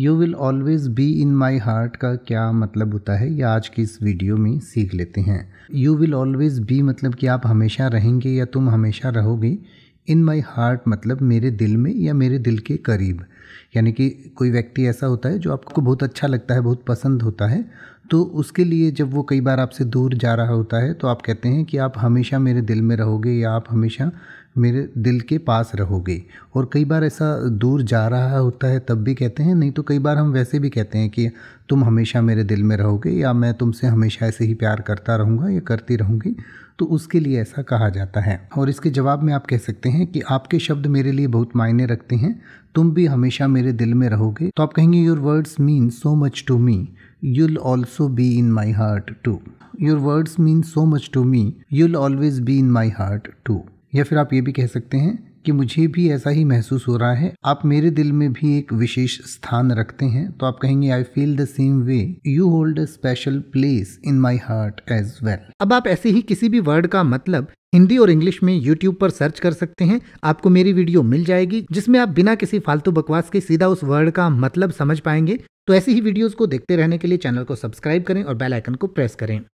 you will always be in my heart का क्या मतलब होता है ये आज की इस वीडियो में सीख लेते हैं यू विल ऑलवेज बी मतलब कि आप हमेशा रहेंगे या तुम हमेशा रहोगे इन माई हार्ट मतलब मेरे दिल में या मेरे दिल के करीब यानी कि कोई व्यक्ति ऐसा होता है जो आपको बहुत अच्छा लगता है बहुत पसंद होता है तो उसके लिए जब वो कई बार आपसे दूर जा रहा होता है तो आप कहते हैं कि आप हमेशा मेरे दिल में रहोगे या आप हमेशा मेरे दिल के पास रहोगे और कई बार ऐसा दूर जा रहा होता है तब भी कहते हैं नहीं तो कई बार हम वैसे भी कहते हैं कि तुम हमेशा मेरे दिल में रहोगे या मैं तुमसे हमेशा ऐसे ही प्यार करता रहूँगा या करती रहूँगी तो उसके लिए ऐसा कहा जाता है और इसके जवाब में आप कह सकते हैं कि आपके शब्द मेरे लिए बहुत मायने रखते हैं तुम भी हमेशा हमेशा मेरे दिल में रहोगे तो आप कहेंगे your words mean so much to me you'll also be in my heart too your words mean so much to me you'll always be in my heart too या फिर आप ये भी कह सकते हैं कि मुझे भी ऐसा ही महसूस हो रहा है आप मेरे दिल में भी एक विशेष स्थान रखते हैं तो आप कहेंगे I feel the same way you hold a special place in my heart as well अब आप ऐसे ही किसी भी वर्ड का मतलब हिंदी और इंग्लिश में यूट्यूब पर सर्च कर सकते हैं आपको मेरी वीडियो मिल जाएगी जिसमें आप बिना किसी फालतू बकवास के सीधा उस वर्ड का मतलब समझ पाएंगे तो ऐसी ही वीडियोस को देखते रहने के लिए चैनल को सब्सक्राइब करें और बेल आइकन को प्रेस करें